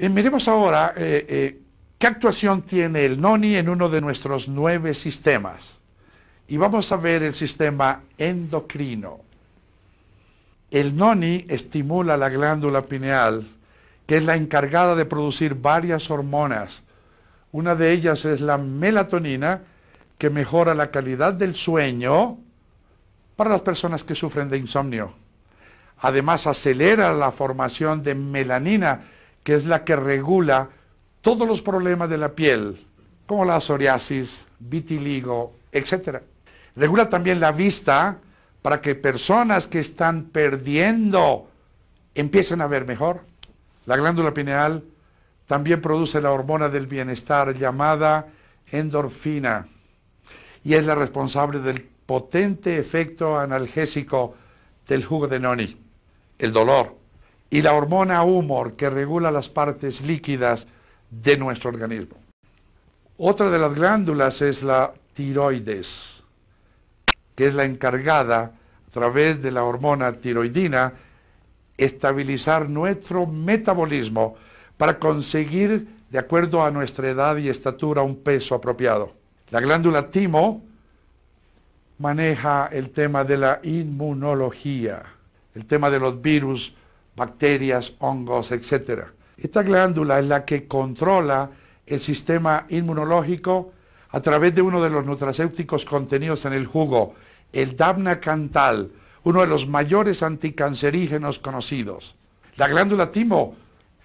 Eh, miremos ahora eh, eh, qué actuación tiene el noni en uno de nuestros nueve sistemas. Y vamos a ver el sistema endocrino. El noni estimula la glándula pineal, que es la encargada de producir varias hormonas. Una de ellas es la melatonina, que mejora la calidad del sueño para las personas que sufren de insomnio. Además, acelera la formación de melanina, que es la que regula todos los problemas de la piel, como la psoriasis, vitiligo, etc. Regula también la vista para que personas que están perdiendo empiecen a ver mejor. La glándula pineal también produce la hormona del bienestar llamada endorfina y es la responsable del potente efecto analgésico del jugo de noni, el dolor, y la hormona humor que regula las partes líquidas de nuestro organismo. Otra de las glándulas es la tiroides, que es la encargada a través de la hormona tiroidina estabilizar nuestro metabolismo para conseguir, de acuerdo a nuestra edad y estatura, un peso apropiado. La glándula timo maneja el tema de la inmunología, el tema de los virus, bacterias, hongos, etc. Esta glándula es la que controla el sistema inmunológico a través de uno de los nutracéuticos contenidos en el jugo, el Cantal, uno de los mayores anticancerígenos conocidos. La glándula timo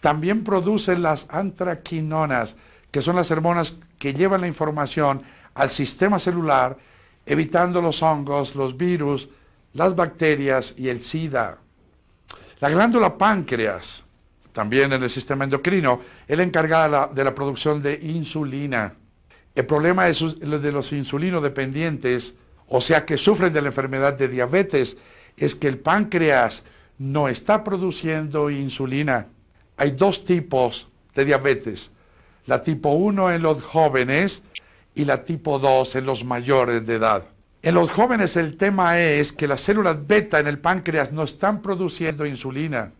también produce las antraquinonas, que son las hormonas que llevan la información al sistema celular, evitando los hongos, los virus, las bacterias y el SIDA. La glándula páncreas, también en el sistema endocrino, es la encargada de la, producción de insulina. El problema de, los de los insulinodependientes, o sea que sufren de la enfermedad de diabetes, es que el páncreas no está produciendo insulina. Hay dos tipos de diabetes, la tipo 1 en los jóvenes y la tipo 2 en los mayores de edad. En los jóvenes el tema es que las células beta en el páncreas no están produciendo insulina.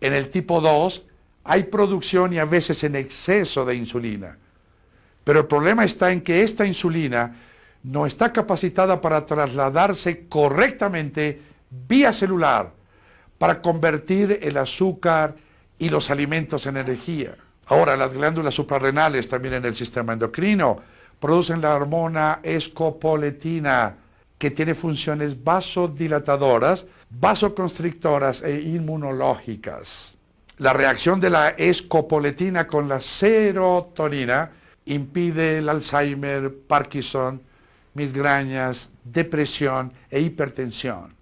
En el tipo 2 hay producción y a veces en exceso de insulina. Pero el problema está en que esta insulina no está capacitada para trasladarse correctamente vía celular para convertir el azúcar y los alimentos en energía. Ahora, las glándulas suprarrenales también en el sistema endocrino producen la hormona escopoletina, que tiene funciones vasodilatadoras, vasoconstrictoras e inmunológicas. La reacción de la escopoletina con la serotonina impide el Alzheimer, Parkinson, migrañas, depresión e hipertensión.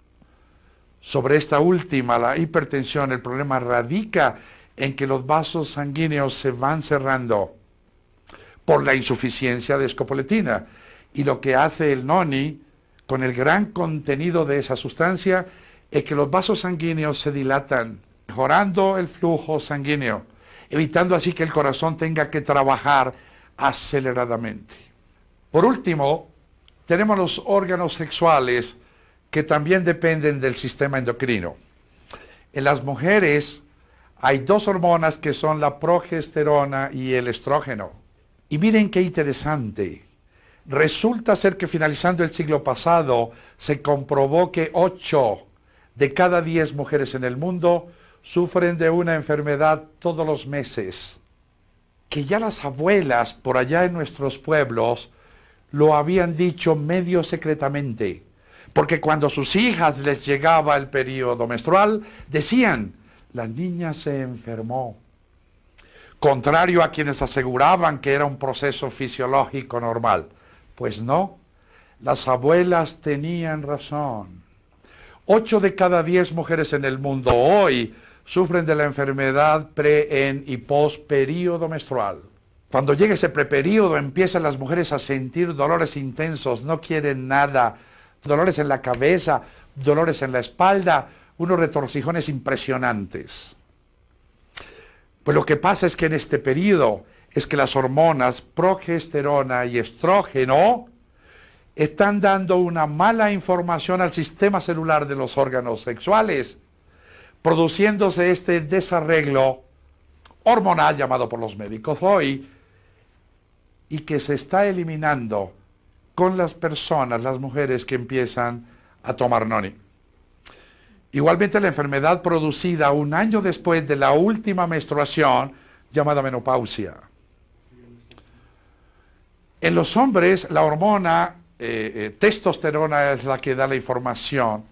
Sobre esta última, la hipertensión, el problema radica en que los vasos sanguíneos se van cerrando por la insuficiencia de escopoletina. Y lo que hace el noni con el gran contenido de esa sustancia es que los vasos sanguíneos se dilatan, mejorando el flujo sanguíneo, evitando así que el corazón tenga que trabajar aceleradamente. Por último, tenemos los órganos sexuales que también dependen del sistema endocrino. En las mujeres hay dos hormonas que son la progesterona y el estrógeno. Y miren qué interesante. Resulta ser que finalizando el siglo pasado se comprobó que 8 de cada 10 mujeres en el mundo sufren de una enfermedad todos los meses, que ya las abuelas por allá en nuestros pueblos lo habían dicho medio secretamente, porque cuando a sus hijas les llegaba el periodo menstrual, decían, la niña se enfermó contrario a quienes aseguraban que era un proceso fisiológico normal. Pues no, las abuelas tenían razón. Ocho de cada diez mujeres en el mundo hoy sufren de la enfermedad pre, en y post período menstrual. Cuando llega ese preperíodo empiezan las mujeres a sentir dolores intensos, no quieren nada, dolores en la cabeza, dolores en la espalda, unos retorcijones impresionantes. Pues lo que pasa es que en este periodo es que las hormonas progesterona y estrógeno están dando una mala información al sistema celular de los órganos sexuales, produciéndose este desarreglo hormonal llamado por los médicos hoy y que se está eliminando con las personas, las mujeres que empiezan a tomar noni. Igualmente la enfermedad producida un año después de la última menstruación, llamada menopausia. En los hombres, la hormona eh, eh, testosterona es la que da la información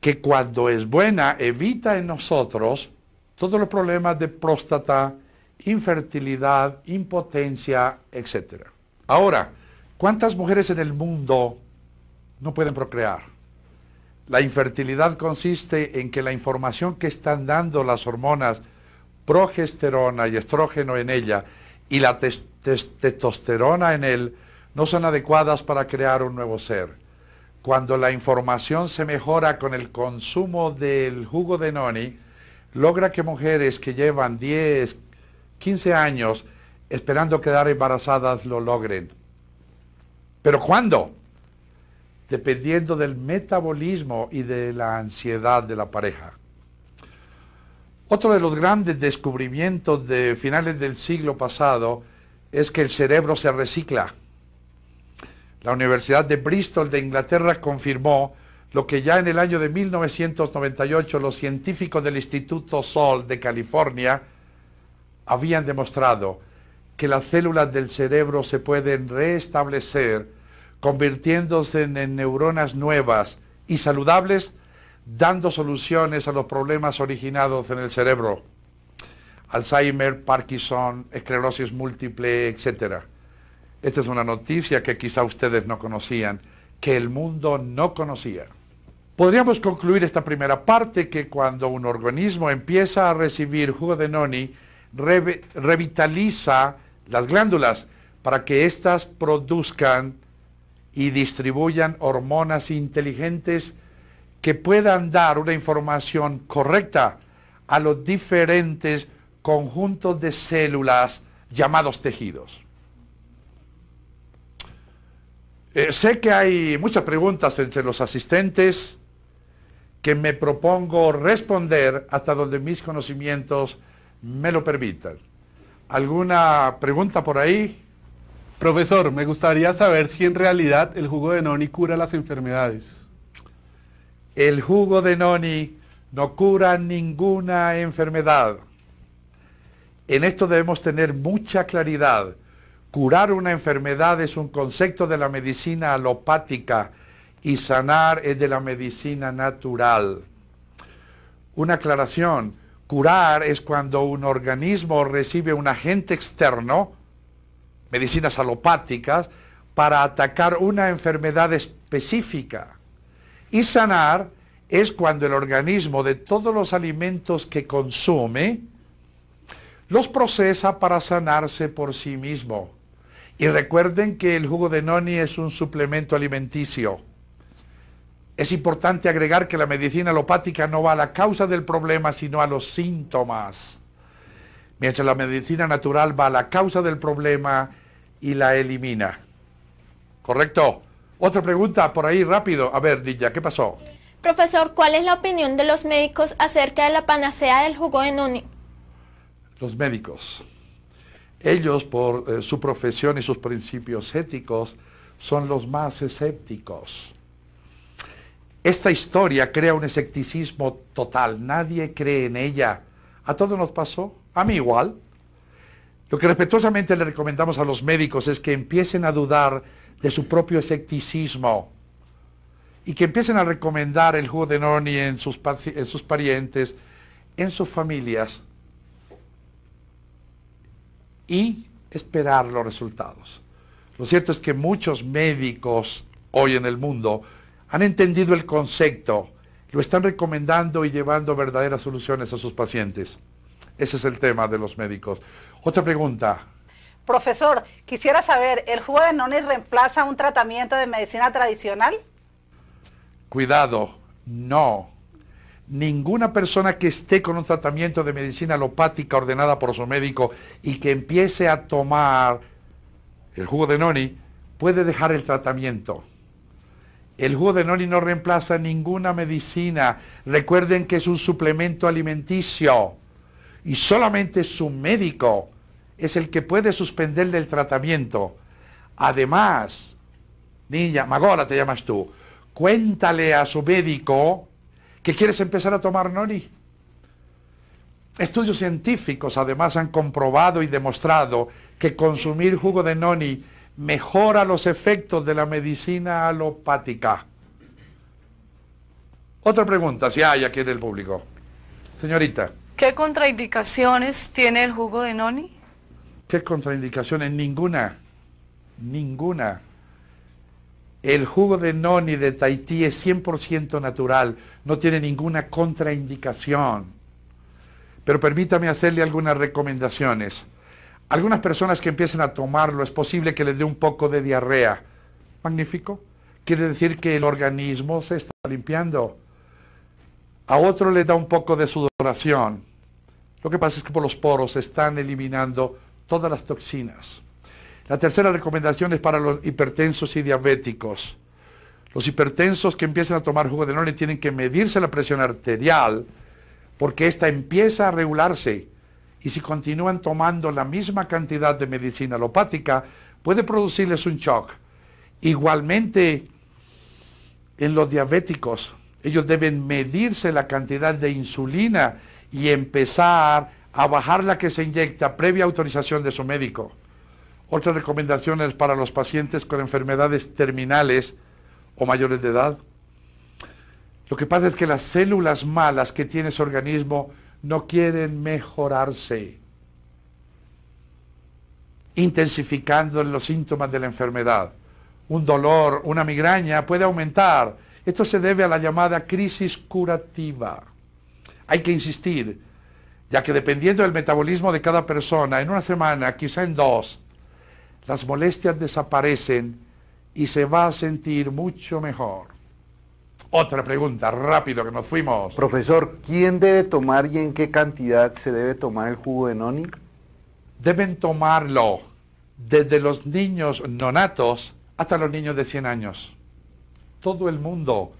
que cuando es buena evita en nosotros todos los problemas de próstata, infertilidad, impotencia, etc. Ahora, ¿cuántas mujeres en el mundo no pueden procrear? La infertilidad consiste en que la información que están dando las hormonas progesterona y estrógeno en ella y la testosterona en él no son adecuadas para crear un nuevo ser. Cuando la información se mejora con el consumo del jugo de noni, logra que mujeres que llevan 10, 15 años esperando quedar embarazadas lo logren. ¿Pero cuándo? dependiendo del metabolismo y de la ansiedad de la pareja. Otro de los grandes descubrimientos de finales del siglo pasado es que el cerebro se recicla. La Universidad de Bristol de Inglaterra confirmó lo que ya en el año de 1998 los científicos del Instituto Sol de California habían demostrado que las células del cerebro se pueden restablecer convirtiéndose en, neuronas nuevas y saludables, dando soluciones a los problemas originados en el cerebro. Alzheimer, Parkinson, esclerosis múltiple, etc. Esta es una noticia que quizá ustedes no conocían, que el mundo no conocía. Podríamos concluir esta primera parte que cuando un organismo empieza a recibir jugo de noni, revitaliza las glándulas para que éstas produzcan y distribuyan hormonas inteligentes que puedan dar una información correcta a los diferentes conjuntos de células llamados tejidos. Eh, sé que hay muchas preguntas entre los asistentes que me propongo responder hasta donde mis conocimientos me lo permitan. ¿Alguna pregunta por ahí? Profesor, me gustaría saber si en realidad el jugo de noni cura las enfermedades. El jugo de noni no cura ninguna enfermedad. En esto debemos tener mucha claridad. Curar una enfermedad es un concepto de la medicina alopática y sanar es de la medicina natural. Una aclaración, curar es cuando un organismo recibe un agente externo, medicinas alopáticas, para atacar una enfermedad específica. Y sanar es cuando el organismo de todos los alimentos que consume los procesa para sanarse por sí mismo. Y recuerden que el jugo de noni es un suplemento alimenticio. Es importante agregar que la medicina alopática no va a la causa del problema, sino a los síntomas mientras la medicina natural va a la causa del problema y la elimina. ¿Correcto? Otra pregunta por ahí rápido. A ver, Nilla, ¿qué pasó? Profesor, ¿cuál es la opinión de los médicos acerca de la panacea del jugo de noni? Los médicos. Ellos, por eh, su profesión y sus principios éticos, son los más escépticos. Esta historia crea un escepticismo total. Nadie cree en ella. A todos nos pasó. A mí igual. Lo que respetuosamente le recomendamos a los médicos es que empiecen a dudar de su propio escepticismo y que empiecen a recomendar el jugo de noni en sus, en sus parientes, en sus familias y esperar los resultados. Lo cierto es que muchos médicos hoy en el mundo han entendido el concepto, lo están recomendando y llevando verdaderas soluciones a sus pacientes. Ese es el tema de los médicos. Otra pregunta. Profesor, quisiera saber, ¿el jugo de noni reemplaza un tratamiento de medicina tradicional? Cuidado, no. Ninguna persona que esté con un tratamiento de medicina alopática ordenada por su médico y que empiece a tomar el jugo de noni puede dejar el tratamiento. El jugo de noni no reemplaza ninguna medicina. Recuerden que es un suplemento alimenticio y solamente su médico es el que puede suspenderle el tratamiento. Además, niña, Magola te llamas tú, cuéntale a su médico que quieres empezar a tomar noni. Estudios científicos además han comprobado y demostrado que consumir jugo de noni mejora los efectos de la medicina alopática. Otra pregunta, si hay aquí en el público. Señorita. ¿Qué contraindicaciones tiene el jugo de noni? ¿Qué contraindicaciones? Ninguna. Ninguna. El jugo de noni de Tahití es 100% natural, no tiene ninguna contraindicación. Pero permítame hacerle algunas recomendaciones. Algunas personas que empiecen a tomarlo es posible que les dé un poco de diarrea. Magnífico. Quiere decir que el organismo se está limpiando. A otro le da un poco de sudoración lo que pasa es que por los poros se están eliminando todas las toxinas. La tercera recomendación es para los hipertensos y diabéticos. Los hipertensos que empiezan a tomar jugo de nole tienen que medirse la presión arterial porque esta empieza a regularse. Y si continúan tomando la misma cantidad de medicina alopática, puede producirles un shock. Igualmente, en los diabéticos, ellos deben medirse la cantidad de insulina y empezar a bajar la que se inyecta previa autorización de su médico. recomendación recomendaciones para los pacientes con enfermedades terminales o mayores de edad. Lo que pasa es que las células malas que tiene su organismo no quieren mejorarse, intensificando los síntomas de la enfermedad. Un dolor, una migraña puede aumentar. Esto se debe a la llamada crisis curativa. Hay que insistir, ya que dependiendo del metabolismo de cada persona, en una semana, quizá en dos, las molestias desaparecen y se va a sentir mucho mejor. Otra pregunta, rápido que nos fuimos. Profesor, ¿quién debe tomar y en qué cantidad se debe tomar el jugo de noni? Deben tomarlo desde los niños nonatos hasta los niños de 100 años. Todo el mundo,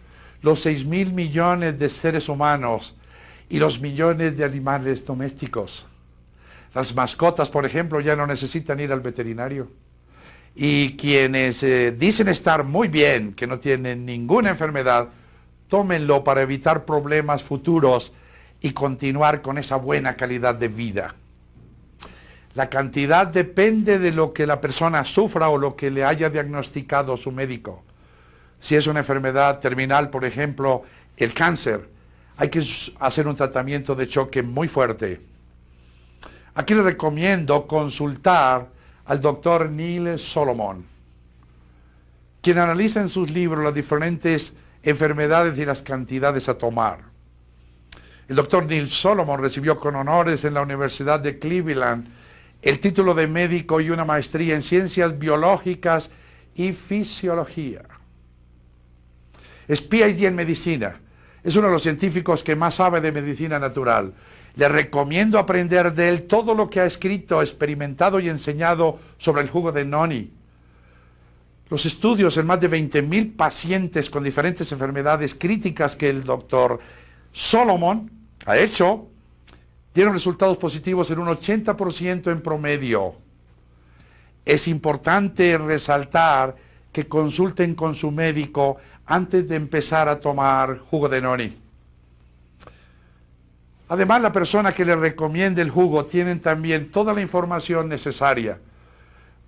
los 6 mil millones de seres humanos y los millones de animales domésticos. Las mascotas, por ejemplo, ya no necesitan ir al veterinario. Y quienes eh, dicen estar muy bien, que no tienen ninguna enfermedad, tómenlo para evitar problemas futuros y continuar con esa buena calidad de vida. La cantidad depende de lo que la persona sufra o lo que le haya diagnosticado su médico. Si es una enfermedad terminal, por ejemplo, el cáncer, hay que hacer un tratamiento de choque muy fuerte. Aquí le recomiendo consultar al doctor Neil Solomon, quien analiza en sus libros las diferentes enfermedades y las cantidades a tomar. El doctor Neil Solomon recibió con honores en la Universidad de Cleveland el título de médico y una maestría en ciencias biológicas y fisiología. Es PhD en medicina es uno de los científicos que más sabe de medicina natural. Le recomiendo aprender de él todo lo que ha escrito, experimentado y enseñado sobre el jugo de noni. Los estudios en más de 20.000 pacientes con diferentes enfermedades críticas que el doctor Solomon ha hecho dieron resultados positivos en un 80% en promedio. Es importante resaltar que consulten con su médico antes de empezar a tomar jugo de noni. Además, la persona que le recomiende el jugo tienen también toda la información necesaria.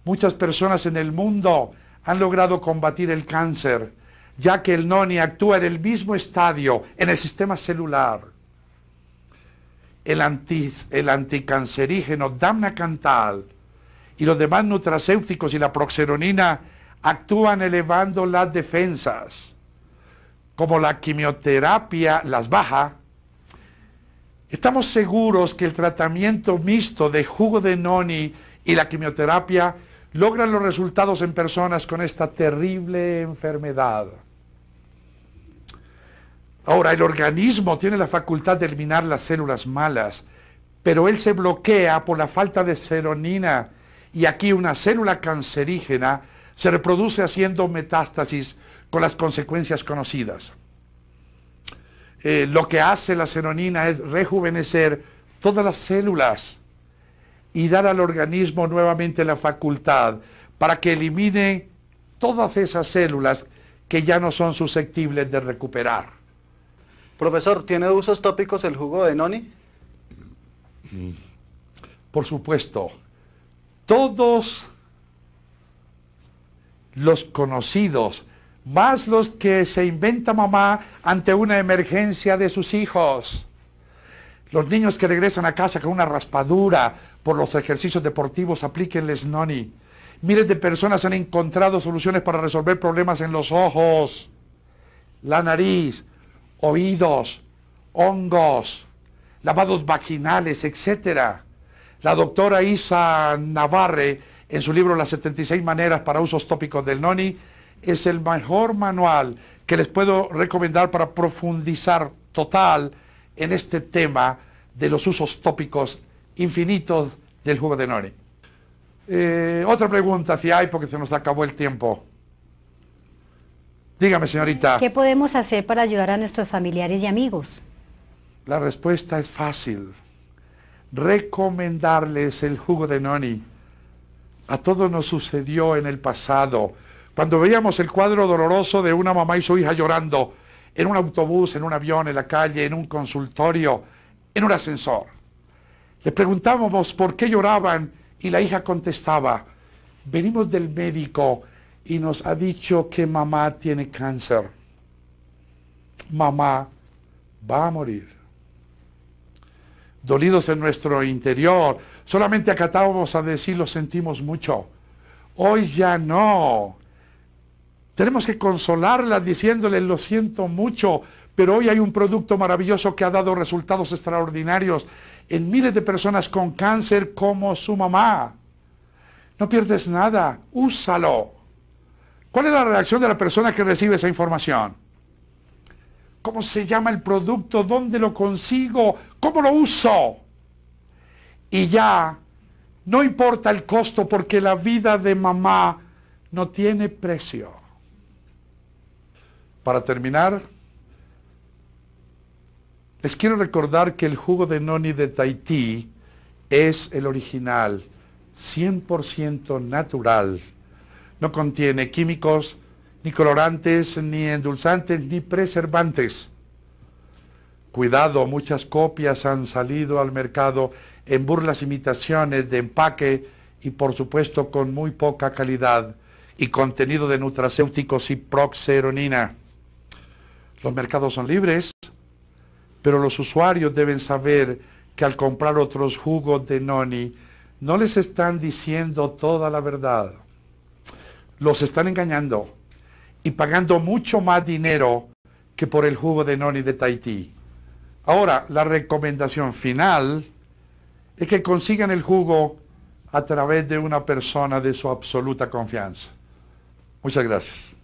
Muchas personas en el mundo han logrado combatir el cáncer, ya que el noni actúa en el mismo estadio, en el sistema celular. El, anti, el anticancerígeno Damnacantal y los demás nutracéuticos y la proxeronina actúan elevando las defensas, como la quimioterapia las baja, estamos seguros que el tratamiento mixto de jugo de noni y la quimioterapia logran los resultados en personas con esta terrible enfermedad. Ahora, el organismo tiene la facultad de eliminar las células malas, pero él se bloquea por la falta de seronina y aquí una célula cancerígena se reproduce haciendo metástasis con las consecuencias conocidas. Eh, lo que hace la seronina es rejuvenecer todas las células y dar al organismo nuevamente la facultad para que elimine todas esas células que ya no son susceptibles de recuperar. Profesor, ¿tiene usos tópicos el jugo de noni? Mm. Por supuesto. Todos los conocidos, más los que se inventa mamá ante una emergencia de sus hijos. Los niños que regresan a casa con una raspadura por los ejercicios deportivos, aplíquenles noni. Miles de personas han encontrado soluciones para resolver problemas en los ojos, la nariz, oídos, hongos, lavados vaginales, etc. La doctora Isa Navarre en su libro Las 76 maneras para usos tópicos del noni, es el mejor manual que les puedo recomendar para profundizar total en este tema de los usos tópicos infinitos del jugo de noni. Eh, otra pregunta, si hay, porque se nos acabó el tiempo. Dígame, señorita. ¿Qué podemos hacer para ayudar a nuestros familiares y amigos? La respuesta es fácil. Recomendarles el jugo de noni a todos nos sucedió en el pasado. Cuando veíamos el cuadro doloroso de una mamá y su hija llorando, en un autobús, en un avión, en la calle, en un consultorio, en un ascensor. Le preguntábamos por qué lloraban y la hija contestaba, venimos del médico y nos ha dicho que mamá tiene cáncer. Mamá va a morir dolidos en nuestro interior. Solamente acatábamos a decir lo sentimos mucho. Hoy ya no. Tenemos que consolarla diciéndole lo siento mucho, pero hoy hay un producto maravilloso que ha dado resultados extraordinarios en miles de personas con cáncer como su mamá. No pierdes nada, úsalo. ¿Cuál es la reacción de la persona que recibe esa información? cómo se llama el producto, dónde lo consigo, cómo lo uso. Y ya, no importa el costo porque la vida de mamá no tiene precio. Para terminar, les quiero recordar que el jugo de noni de Tahití es el original, 100% natural. No contiene químicos, ni colorantes, ni endulzantes, ni preservantes. Cuidado, muchas copias han salido al mercado en burlas imitaciones de empaque y por supuesto con muy poca calidad y contenido de nutracéuticos y proxeronina. Los mercados son libres, pero los usuarios deben saber que al comprar otros jugos de Noni no les están diciendo toda la verdad. Los están engañando y pagando mucho más dinero que por el jugo de noni de Tahití. Ahora, la recomendación final es que consigan el jugo a través de una persona de su absoluta confianza. Muchas gracias.